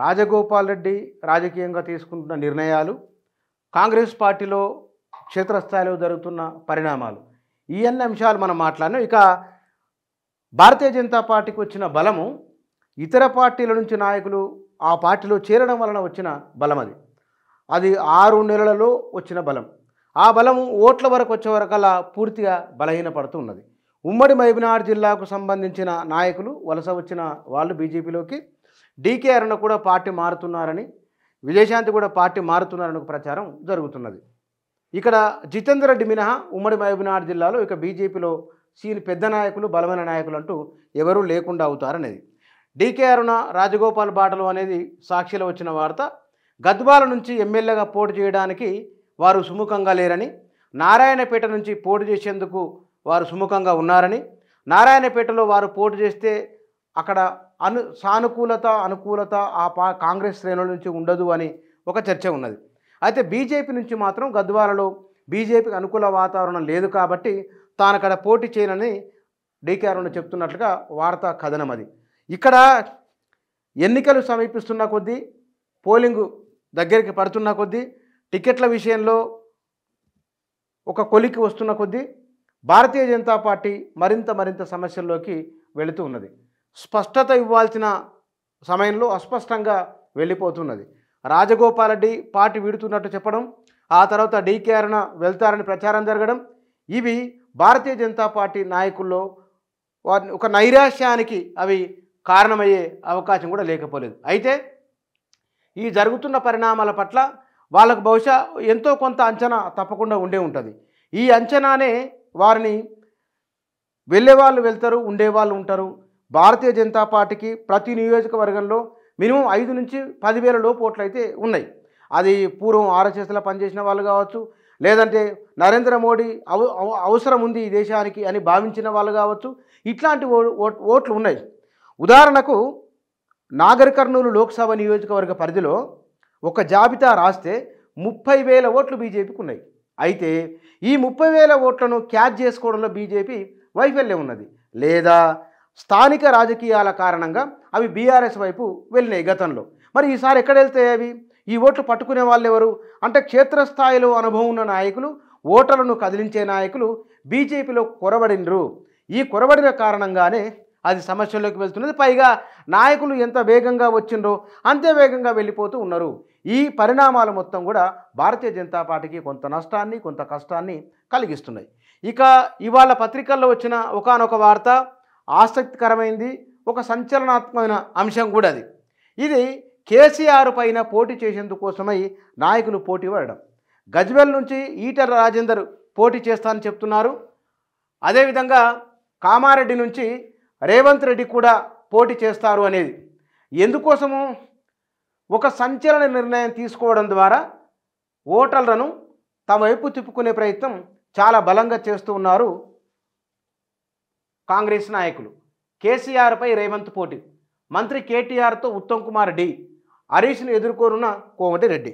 రాజగోపాల్ రెడ్డి రాజకీయంగా తీసుకుంటున్న నిర్ణయాలు కాంగ్రెస్ పార్టీలో క్షేత్రస్థాయిలో జరుగుతున్న పరిణామాలు ఈ అన్ని అంశాలు మనం మాట్లాడినాం ఇక భారతీయ జనతా పార్టీకి వచ్చిన బలము ఇతర పార్టీల నుంచి నాయకులు ఆ పార్టీలో చేరడం వలన వచ్చిన బలం అది అది ఆరు నెలలలో వచ్చిన బలం ఆ బలం ఓట్ల వరకు వచ్చే వరకల్లా పూర్తిగా బలహీనపడుతూ ఉన్నది ఉమ్మడి మహబీనార్ జిల్లాకు సంబంధించిన నాయకులు వలస వచ్చిన వాళ్ళు బీజేపీలోకి డీకే అరుణ కూడా పార్టీ మారుతున్నారని విజయశాంతి కూడా పార్టీ మారుతున్నారని ఒక ప్రచారం జరుగుతున్నది ఇక్కడ జితేంద్ర రెడ్డి మినహా ఉమ్మడి మహబూబ్నగర్ జిల్లాలో ఇక బీజేపీలో సీని పెద్ద నాయకులు బలమైన నాయకులు అంటూ ఎవరూ లేకుండా అవుతారనేది డీకే అరుణ రాజగోపాల్ బాటలు అనేది సాక్షిలో వచ్చిన వార్త గద్వాల నుంచి ఎమ్మెల్యేగా పోటీ చేయడానికి వారు సుముఖంగా లేరని నారాయణపేట నుంచి పోటీ చేసేందుకు వారు సుముఖంగా ఉన్నారని నారాయణపేటలో వారు పోటీ చేస్తే అక్కడ అను సానుకూలత అనుకూలత ఆ పా కాంగ్రెస్ శ్రేణుల నుంచి ఉండదు అని ఒక చర్చ ఉన్నది అయితే బీజేపీ నుంచి మాత్రం గద్వాలలో బీజేపీకి అనుకూల వాతావరణం లేదు కాబట్టి తాను అక్కడ పోటీ చేయనని డీకే అరుణ్ చెప్తున్నట్లుగా వార్తా కథనం అది ఇక్కడ ఎన్నికలు సమీపిస్తున్న కొద్దీ పోలింగ్ దగ్గరికి పడుతున్న కొద్దీ టికెట్ల విషయంలో ఒక కొలికి వస్తున్న కొద్దీ భారతీయ జనతా పార్టీ మరింత మరింత సమస్యల్లోకి వెళుతూ ఉన్నది స్పష్టత ఇవ్వాల్సిన సమయంలో అస్పష్టంగా వెళ్ళిపోతున్నది రాజగోపాలరెడ్డి పార్టీ వీడుతున్నట్టు చెప్పడం ఆ తర్వాత డీకే డీకేఆర్న వెళ్తారని ప్రచారం జరగడం ఇవి భారతీయ జనతా పార్టీ నాయకుల్లో ఒక నైరాశ్యానికి అవి కారణమయ్యే అవకాశం కూడా లేకపోలేదు అయితే ఈ జరుగుతున్న పరిణామాల పట్ల వాళ్ళకు బహుశా ఎంతో కొంత అంచనా తప్పకుండా ఉండే ఉంటుంది ఈ అంచనానే వారిని వెళ్ళే వాళ్ళు వెళ్తారు ఉండేవాళ్ళు ఉంటారు భారతీయ జనతా పార్టీకి ప్రతి నియోజకవర్గంలో మినిమం ఐదు నుంచి పదివేల లోపు ఓట్లు అయితే ఉన్నాయి అది పూర్వం ఆర్ఎస్ఎస్లో పనిచేసిన వాళ్ళు కావచ్చు లేదంటే నరేంద్ర మోడీ అవ అవసరం ఉంది ఈ దేశానికి అని భావించిన వాళ్ళు కావచ్చు ఇట్లాంటి ఓట్లు ఉన్నాయి ఉదాహరణకు నాగర్ కర్నూలు లోక్సభ నియోజకవర్గ పరిధిలో ఒక జాబితా రాస్తే ముప్పై వేల ఓట్లు బీజేపీకి ఉన్నాయి అయితే ఈ ముప్పై వేల ఓట్లను క్యాచ్ చేసుకోవడంలో బీజేపీ వైఫల్యం ఉన్నది లేదా స్థానిక రాజకీయాల కారణంగా అవి బీఆర్ఎస్ వైపు వెళ్ళినాయి గతంలో మరి ఈసారి ఎక్కడ వెళ్తాయి అవి ఈ ఓట్లు పట్టుకునే వాళ్ళు ఎవరు అంటే క్షేత్రస్థాయిలో అనుభవం ఉన్న నాయకులు ఓటర్లను కదిలించే నాయకులు బీజేపీలో కొరబడినరు ఈ కొరబడిన కారణంగానే అది సమస్యల్లోకి వెళ్తున్నది పైగా నాయకులు ఎంత వేగంగా వచ్చిండ్రో అంతే వేగంగా వెళ్ళిపోతూ ఉన్నారు ఈ పరిణామాలు మొత్తం కూడా భారతీయ జనతా పార్టీకి కొంత నష్టాన్ని కొంత కష్టాన్ని కలిగిస్తున్నాయి ఇక ఇవాళ పత్రికల్లో వచ్చిన ఒకనొక వార్త ఆసక్తికరమైంది ఒక సంచలనాత్మకమైన అంశం కూడా అది ఇది కేసీఆర్ పైన పోటీ చేసేందుకోసమై నాయకులు పోటీ పడడం గజ్వెల్ నుంచి ఈటర్ రాజేందర్ పోటీ చేస్తానని చెప్తున్నారు అదేవిధంగా కామారెడ్డి నుంచి రేవంత్ రెడ్డి కూడా పోటీ చేస్తారు అనేది ఎందుకోసము ఒక సంచలన నిర్ణయం తీసుకోవడం ద్వారా ఓటర్లను తమ వైపు తిప్పుకునే ప్రయత్నం చాలా బలంగా చేస్తూ ఉన్నారు కాంగ్రెస్ నాయకులు కేసీఆర్పై రేవంత్ పోటీ మంత్రి కేటీఆర్తో ఉత్తమ్ కుమార్ డి హరీష్ను ఎదుర్కొనున్న కోమటి రెడ్డి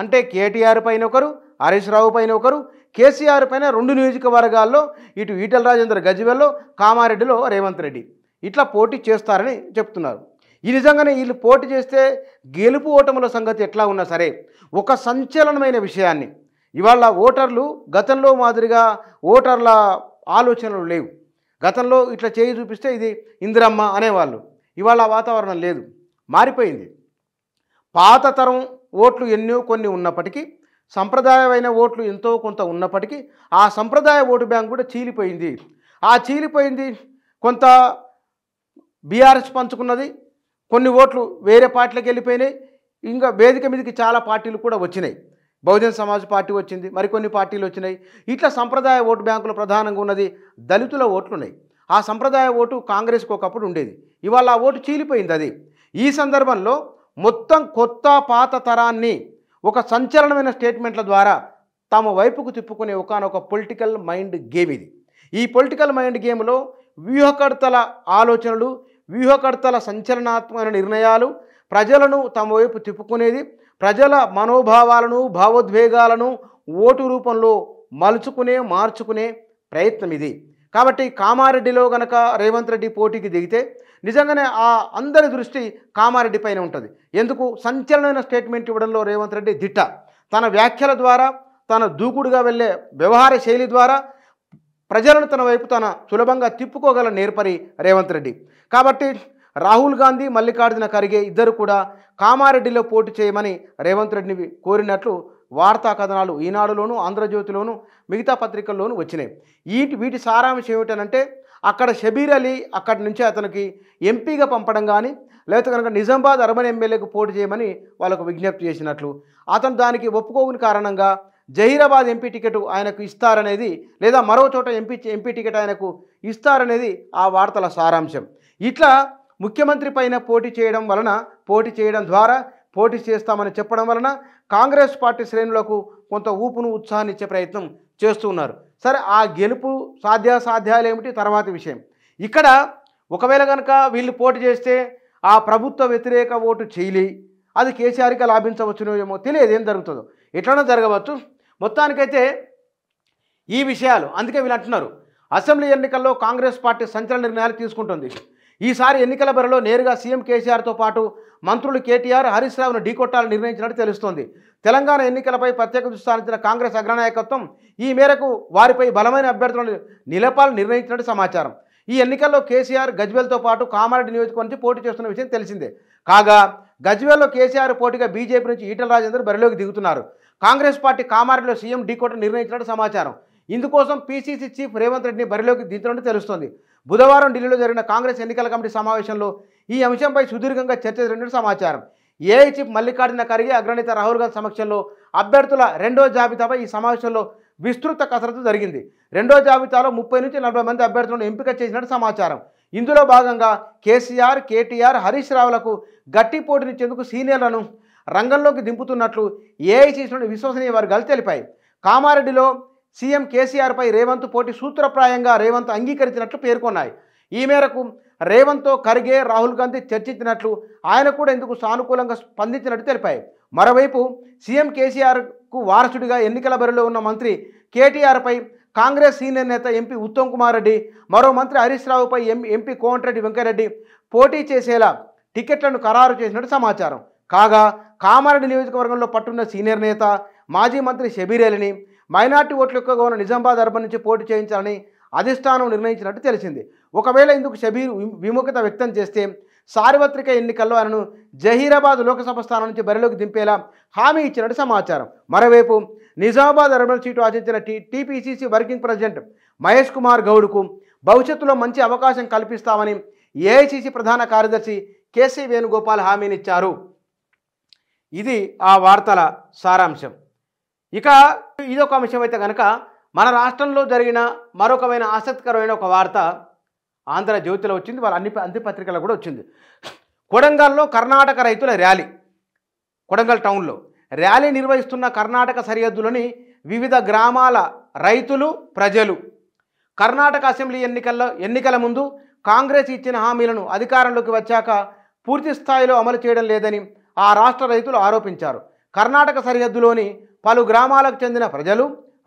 అంటే కేటీఆర్ పైన ఒకరు హరీష్ రావు పైన ఒకరు కేసీఆర్ పైన రెండు నియోజకవర్గాల్లో ఇటు ఈటల రాజేంద్ర గజ్వెల్లో కామారెడ్డిలో రేవంత్ రెడ్డి ఇట్లా పోటీ చేస్తారని చెప్తున్నారు ఈ నిజంగానే వీళ్ళు పోటీ చేస్తే గెలుపు ఓటముల సంగతి ఎట్లా ఉన్నా సరే ఒక సంచలనమైన విషయాన్ని ఇవాళ ఓటర్లు గతంలో మాదిరిగా ఓటర్ల ఆలోచనలు లేవు గతంలో ఇట్లా చేయి చూపిస్తే ఇది ఇందిరమ్మ అనేవాళ్ళు ఇవాళ వాతావరణం లేదు మారిపోయింది పాత తరం ఓట్లు ఎన్నో కొన్ని ఉన్నప్పటికీ సంప్రదాయమైన ఓట్లు ఎంతో కొంత ఉన్నప్పటికీ ఆ సంప్రదాయ ఓటు బ్యాంక్ కూడా చీలిపోయింది ఆ చీలిపోయింది కొంత బీఆర్ఎస్ పంచుకున్నది కొన్ని ఓట్లు వేరే పార్టీలకు వెళ్ళిపోయినాయి ఇంకా వేదిక మీదకి చాలా పార్టీలు కూడా వచ్చినాయి బహుజన సమాజ్ పార్టీ వచ్చింది మరికొన్ని పార్టీలు వచ్చినాయి ఇట్లా సంప్రదాయ ఓటు బ్యాంకులు ప్రధానంగా ఉన్నది దళితుల ఓట్లున్నాయి ఆ సంప్రదాయ ఓటు కాంగ్రెస్కి ఒకప్పుడు ఉండేది ఇవాళ ఆ ఓటు చీలిపోయింది అది ఈ సందర్భంలో మొత్తం కొత్త పాత తరాన్ని ఒక సంచలనమైన స్టేట్మెంట్ల ద్వారా తమ వైపుకు తిప్పుకునే ఒకనొక పొలిటికల్ మైండ్ గేమ్ ఇది ఈ పొలిటికల్ మైండ్ గేమ్లో వ్యూహకర్తల ఆలోచనలు వ్యూహకర్తల సంచలనాత్మక నిర్ణయాలు ప్రజలను తమ వైపు తిప్పుకునేది ప్రజల మనోభావాలను భావోద్వేగాలను ఓటు రూపంలో మలుచుకునే మార్చుకునే ప్రయత్నం ఇది కాబట్టి కామారెడ్డిలో గనక రేవంత్ రెడ్డి పోటీకి దిగితే నిజంగానే ఆ అందరి దృష్టి కామారెడ్డి పైన ఉంటుంది ఎందుకు సంచలనమైన స్టేట్మెంట్ ఇవ్వడంలో రేవంత్ రెడ్డి దిట్ట తన వ్యాఖ్యల ద్వారా తన దూకుడుగా వెళ్ళే వ్యవహార శైలి ద్వారా ప్రజలను తన వైపు తన సులభంగా తిప్పుకోగల నేర్పరి రేవంత్ రెడ్డి కాబట్టి రాహుల్ గాంధీ మల్లికార్జున ఖర్గే ఇద్దరు కూడా కామారెడ్డిలో పోటీ చేయమని రేవంత్ రెడ్డిని కోరినట్లు వార్తా కథనాలు ఈనాడులోను ఆంధ్రజ్యోతిలోను మిగతా పత్రికల్లోనూ వచ్చినాయి ఈ వీటి సారాంశం ఏమిటనంటే అక్కడ షబీర్ అలీ అక్కడి నుంచే అతనికి ఎంపీగా పంపడం కానీ లేకపోతే కనుక నిజామాబాద్ అర్బన్ ఎమ్మెల్యేకు పోటీ చేయమని వాళ్ళకు విజ్ఞప్తి చేసినట్లు అతను దానికి ఒప్పుకోని కారణంగా జహీరాబాద్ ఎంపీ టికెట్ ఆయనకు ఇస్తారనేది లేదా మరో చోట ఎంపీ ఎంపీ టికెట్ ఆయనకు ఇస్తారనేది ఆ వార్తల సారాంశం ఇట్లా ముఖ్యమంత్రి పైన పోటీ చేయడం వలన పోటీ చేయడం ద్వారా పోటీ చేస్తామని చెప్పడం వలన కాంగ్రెస్ పార్టీ శ్రేణులకు కొంత ఊపును ఉత్సాహాన్ని ఇచ్చే ప్రయత్నం చేస్తూ ఉన్నారు సరే ఆ గెలుపు సాధ్యాసాధ్యాలు ఏమిటి తర్వాత విషయం ఇక్కడ ఒకవేళ కనుక వీళ్ళు పోటీ చేస్తే ఆ ప్రభుత్వ వ్యతిరేక ఓటు చేయలి అది కేసీఆర్కి లాభించవచ్చునో ఏమో తెలియదు ఏం జరుగుతుందో ఎట్లనో జరగవచ్చు మొత్తానికైతే ఈ విషయాలు అందుకే వీళ్ళు అంటున్నారు అసెంబ్లీ ఎన్నికల్లో కాంగ్రెస్ పార్టీ సంచలన నిర్ణయాలు తీసుకుంటుంది ఈసారి ఎన్నికల బరిలో నేరుగా సీఎం కేసీఆర్తో పాటు మంత్రులు కేటీఆర్ హరీష్ రావును ఢీకొట్టాలని నిర్ణయించినట్టు తెలుస్తోంది తెలంగాణ ఎన్నికలపై ప్రత్యేక దృష్టి సాధించిన కాంగ్రెస్ అగ్రనాయకత్వం ఈ మేరకు వారిపై బలమైన అభ్యర్థులను నిలపాలని నిర్ణయించినట్టు సమాచారం ఈ ఎన్నికల్లో కేసీఆర్ గజ్వేల్తో పాటు కామారెడ్డి నియోజకవర్గం నుంచి పోటీ చేస్తున్న విషయం తెలిసిందే కాగా గజ్వేల్లో కేసీఆర్ పోటీగా బీజేపీ నుంచి ఈటల రాజేందర్ బరిలోకి దిగుతున్నారు కాంగ్రెస్ పార్టీ కామారెడ్డిలో సీఎం ఢీకొట్టని నిర్ణయించినట్టు సమాచారం ఇందుకోసం పీసీసీ చీఫ్ రేవంత్ రెడ్డిని బరిలోకి దించినట్టు తెలుస్తోంది బుధవారం ఢిల్లీలో జరిగిన కాంగ్రెస్ ఎన్నికల కమిటీ సమావేశంలో ఈ అంశంపై సుదీర్ఘంగా చర్చ జరిగినట్టు సమాచారం ఏఐ చీఫ్ మల్లికార్జున ఖర్గే అగ్రనేత రాహుల్ గాంధీ సమక్షంలో అభ్యర్థుల రెండో జాబితాపై ఈ సమావేశంలో విస్తృత కసరత్తు జరిగింది రెండో జాబితాలో ముప్పై నుంచి నలభై మంది అభ్యర్థులను ఎంపిక చేసినట్టు సమాచారం ఇందులో భాగంగా కేసీఆర్ కేటీఆర్ హరీష్ రావులకు గట్టి పోటీనిచ్చేందుకు సీనియర్లను రంగంలోకి దింపుతున్నట్లు ఏఐసీసీలోని విశ్వసనీయ వర్గాలు తెలిపాయి కామారెడ్డిలో సీఎం కేసీఆర్పై రేవంత్ పోటీ సూత్రప్రాయంగా రేవంత్ అంగీకరించినట్లు పేర్కొన్నాయి ఈ మేరకు రేవంత్తో ఖర్గే రాహుల్ గాంధీ చర్చించినట్లు ఆయన కూడా ఇందుకు సానుకూలంగా స్పందించినట్టు తెలిపాయి మరోవైపు సీఎం కేసీఆర్కు వారసుడిగా ఎన్నికల బరిలో ఉన్న మంత్రి కేటీఆర్పై కాంగ్రెస్ సీనియర్ నేత ఎంపీ ఉత్తమ్ కుమార్ రెడ్డి మరో మంత్రి హరీష్ రావుపై ఎం ఎంపీ కోమటిరెడ్డి వెంకయ్యరెడ్డి పోటీ చేసేలా టికెట్లను ఖరారు చేసినట్టు సమాచారం కాగా కామారెడ్డి నియోజకవర్గంలో పట్టున్న సీనియర్ నేత మాజీ మంత్రి షబీరేలిని మైనార్టీ ఓట్లు ఎక్కువగా నిజామాబాద్ అర్బన్ నుంచి పోటీ చేయించాలని అధిష్టానం నిర్ణయించినట్టు తెలిసింది ఒకవేళ ఇందుకు షబీర్ విముఖత వ్యక్తం చేస్తే సార్వత్రిక ఎన్నికల్లో ఆయనను జహీరాబాద్ లోక్సభ స్థానం నుంచి బరిలోకి దింపేలా హామీ ఇచ్చినట్టు సమాచారం మరోవైపు నిజామాబాద్ అర్బన్ సీటు ఆశించిన T TPCC working president Mahesh Kumar గౌడ్కు భవిష్యత్తులో మంచి అవకాశం కల్పిస్తామని ఏఐసిసి ప్రధాన కార్యదర్శి కేసీ వేణుగోపాల్ హామీనిచ్చారు ఇది ఆ వార్తల సారాంశం ఇక ఇదొక అంశం అయితే కనుక మన రాష్ట్రంలో జరిగిన మరొకమైన ఆసక్తికరమైన ఒక వార్త ఆంధ్రజ్యోతిలో వచ్చింది వాళ్ళ అన్ని అన్ని పత్రికల్లో కూడా వచ్చింది కొడంగల్లో కర్ణాటక రైతుల ర్యాలీ కొడంగల్ టౌన్లో ర్యాలీ నిర్వహిస్తున్న కర్ణాటక సరిహద్దులోని వివిధ గ్రామాల రైతులు ప్రజలు కర్ణాటక అసెంబ్లీ ఎన్నికల్లో ఎన్నికల ముందు కాంగ్రెస్ ఇచ్చిన హామీలను అధికారంలోకి వచ్చాక పూర్తి స్థాయిలో అమలు చేయడం లేదని ఆ రాష్ట్ర రైతులు ఆరోపించారు కర్ణాటక సరిహద్దులోని పలు గ్రామాలకు చెందిన ప్రజలు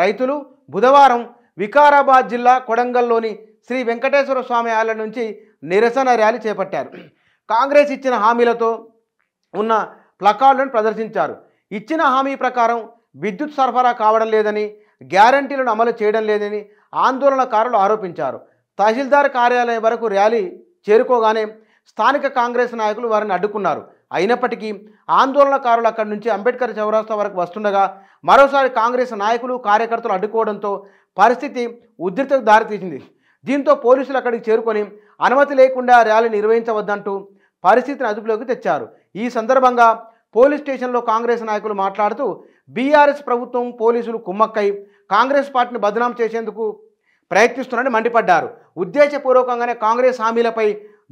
రైతులు బుధవారం వికారాబాద్ జిల్లా కొడంగల్లోని శ్రీ వెంకటేశ్వర స్వామి ఆలయం నుంచి నిరసన ర్యాలీ చేపట్టారు కాంగ్రెస్ ఇచ్చిన హామీలతో ఉన్న ప్లకార్డులను ప్రదర్శించారు ఇచ్చిన హామీ ప్రకారం విద్యుత్ సరఫరా కావడం లేదని గ్యారంటీలను అమలు చేయడం లేదని ఆందోళనకారులు ఆరోపించారు తహసీల్దార్ కార్యాలయం వరకు ర్యాలీ చేరుకోగానే స్థానిక కాంగ్రెస్ నాయకులు వారిని అడ్డుకున్నారు అయినప్పటికీ ఆందోళనకారులు అక్కడి నుంచి అంబేద్కర్ చౌరాస్తా వరకు వస్తుండగా మరోసారి కాంగ్రెస్ నాయకులు కార్యకర్తలు అడ్డుకోవడంతో పరిస్థితి ఉద్రిక్తకు దారితీసింది దీంతో పోలీసులు అక్కడికి చేరుకొని అనుమతి లేకుండా ర్యాలీ నిర్వహించవద్దంటూ పరిస్థితిని అదుపులోకి తెచ్చారు ఈ సందర్భంగా పోలీస్ స్టేషన్లో కాంగ్రెస్ నాయకులు మాట్లాడుతూ బీఆర్ఎస్ ప్రభుత్వం పోలీసులు కుమ్మక్కై కాంగ్రెస్ పార్టీని బదనాం చేసేందుకు ప్రయత్నిస్తున్నారని మండిపడ్డారు ఉద్దేశపూర్వకంగానే కాంగ్రెస్ హామీలపై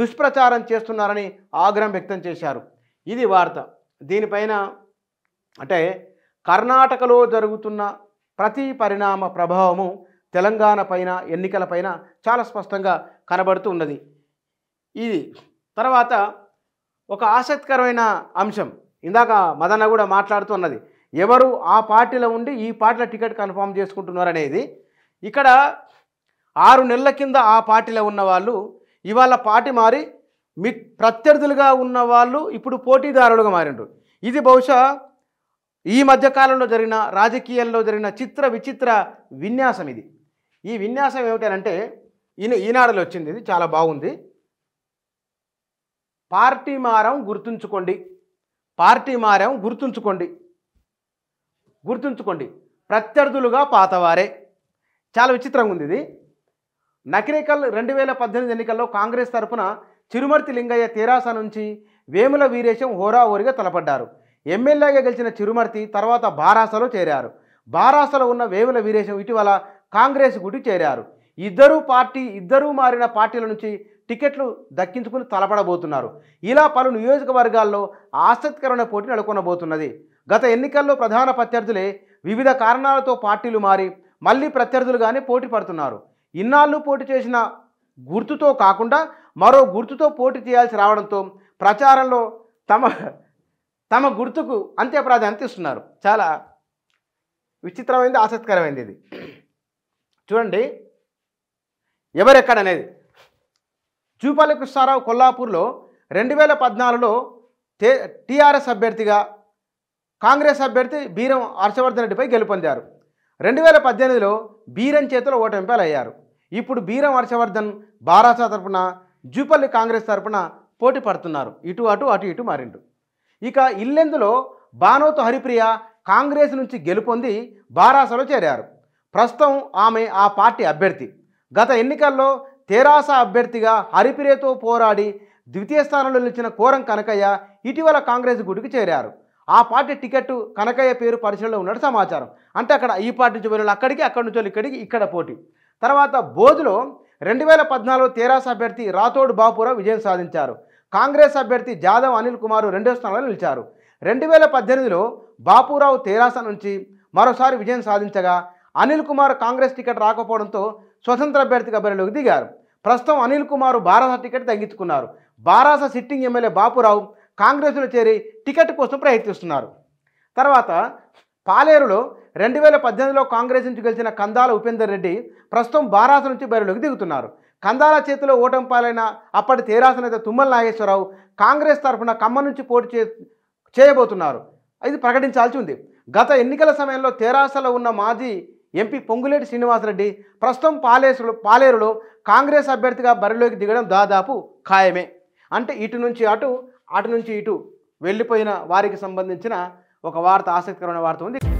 దుష్ప్రచారం చేస్తున్నారని ఆగ్రహం వ్యక్తం చేశారు ఇది వార్త దీనిపైన అంటే కర్ణాటకలో జరుగుతున్న ప్రతి పరిణామ ప్రభావము తెలంగాణ పైన ఎన్నికల పైన చాలా స్పష్టంగా కనబడుతూ ఉన్నది ఇది తర్వాత ఒక ఆసక్తికరమైన అంశం ఇందాక మదన కూడా మాట్లాడుతూ ఉన్నది ఎవరు ఆ పార్టీలో ఉండి ఈ పార్టీలో టికెట్ కన్ఫామ్ చేసుకుంటున్నారు అనేది ఇక్కడ ఆరు నెలల కింద ఆ పార్టీలో ఉన్న వాళ్ళు ఇవాళ పార్టీ మారి మీ ప్రత్యర్థులుగా ఉన్న వాళ్ళు ఇప్పుడు పోటీదారులుగా మారిండు ఇది బహుశా ఈ మధ్యకాలంలో జరిగిన రాజకీయాల్లో జరిగిన చిత్ర విచిత్ర విన్యాసం ఇది ఈ విన్యాసం ఏమిటంటే ఈ ఈనాడలో వచ్చింది ఇది చాలా బాగుంది పార్టీ మారం గుర్తుంచుకోండి పార్టీ మారం గుర్తుంచుకోండి గుర్తుంచుకోండి ప్రత్యర్థులుగా పాతవారే చాలా విచిత్రంగా ఉంది ఇది నకిరేకల్ రెండు వేల పద్దెనిమిది ఎన్నికల్లో కాంగ్రెస్ తరఫున చిరుమర్తి లింగయ్య తీరాస నుంచి వేముల వీరేశం హోరాహోరిగా తలపడ్డారు ఎమ్మెల్యేగా గెలిచిన చిరుమర్తి తర్వాత బారాసలో చేరారు బారాసలో ఉన్న వేముల వీరేశం ఇటీవల కాంగ్రెస్ గుడి చేరారు ఇద్దరు పార్టీ ఇద్దరూ మారిన పార్టీల నుంచి టికెట్లు దక్కించుకుని తలపడబోతున్నారు ఇలా పలు నియోజకవర్గాల్లో ఆసక్తికరమైన పోటీ నెలకొనబోతున్నది గత ఎన్నికల్లో ప్రధాన ప్రత్యర్థులే వివిధ కారణాలతో పార్టీలు మారి మళ్ళీ ప్రత్యర్థులుగానే పోటీ పడుతున్నారు ఇన్నాళ్ళు పోటీ చేసిన గుర్తుతో కాకుండా మరో గుర్తుతో పోటీ చేయాల్సి రావడంతో ప్రచారంలో తమ తమ గుర్తుకు అంతే ప్రాధాన్యత ఇస్తున్నారు చాలా విచిత్రమైంది ఆసక్తికరమైంది ఇది చూడండి ఎవరెక్కడనేది జూపాలి కృష్ణారావు కొల్లాపూర్లో రెండు వేల పద్నాలుగులో టే టీఆర్ఎస్ అభ్యర్థిగా కాంగ్రెస్ అభ్యర్థి బీరం హర్షవర్ధన్ రెడ్డిపై గెలుపొందారు రెండు వేల పద్దెనిమిదిలో బీరం చేతిలో ఓటమిపైలు అయ్యారు ఇప్పుడు బీరం హర్షవర్ధన్ బారాసా తరపున జూపల్లి కాంగ్రెస్ తరపున పోటీ పడుతున్నారు ఇటు అటు అటు ఇటు మారిండు ఇక ఇల్లెందులో బానోతు హరిప్రియ కాంగ్రెస్ నుంచి గెలుపొంది బారాసలో చేరారు ప్రస్తుతం ఆమె ఆ పార్టీ అభ్యర్థి గత ఎన్నికల్లో తెరాస అభ్యర్థిగా హరిప్రియతో పోరాడి ద్వితీయ స్థానంలో నిలిచిన కోరం కనకయ్య ఇటీవల కాంగ్రెస్ గుడికి చేరారు ఆ పార్టీ టికెట్ కనకయ్య పేరు పరిశీలనలో ఉన్నట్టు సమాచారం అంటే అక్కడ ఈ పార్టీ నుంచి వెళ్ళిన అక్కడికి అక్కడి నుంచి ఇక్కడికి ఇక్కడ పోటీ తర్వాత బోధులో రెండు వేల పద్నాలుగు తేరాస్ అభ్యర్థి రాథోడ్ బాపురా విజయం సాధించారు కాంగ్రెస్ అభ్యర్థి జాదవ్ అనిల్ కుమార్ రెండో స్థానంలో నిలిచారు రెండు వేల పద్దెనిమిదిలో బాపురావు తేరాస నుంచి మరోసారి విజయం సాధించగా అనిల్ కుమార్ కాంగ్రెస్ టికెట్ రాకపోవడంతో స్వతంత్ర అభ్యర్థిగా బరిలోకి దిగారు ప్రస్తుతం అనిల్ కుమార్ బారాస టికెట్ తగ్గించుకున్నారు బారాస సిట్టింగ్ ఎమ్మెల్యే బాపురావు కాంగ్రెస్లో చేరి టికెట్ కోసం ప్రయత్నిస్తున్నారు తర్వాత పాలేరులో రెండు వేల పద్దెనిమిదిలో కాంగ్రెస్ నుంచి గెలిచిన కందాల ఉపేందర్ రెడ్డి ప్రస్తుతం బారాస నుంచి బరిలోకి దిగుతున్నారు కందాల చేతిలో ఓటం పాలైన అప్పటి తేరాస నేత తుమ్మల నాగేశ్వరరావు కాంగ్రెస్ తరఫున ఖమ్మం నుంచి పోటీ చే చేయబోతున్నారు ఇది ప్రకటించాల్సి ఉంది గత ఎన్నికల సమయంలో తేరాసలో ఉన్న మాజీ ఎంపీ పొంగులేటి శ్రీనివాసరెడ్డి ప్రస్తుతం పాలేసులు పాలేరులో కాంగ్రెస్ అభ్యర్థిగా బరిలోకి దిగడం దాదాపు ఖాయమే అంటే ఇటు నుంచి అటు అటు నుంచి ఇటు వెళ్ళిపోయిన వారికి సంబంధించిన वार्ता वारत आसक्तिर वारत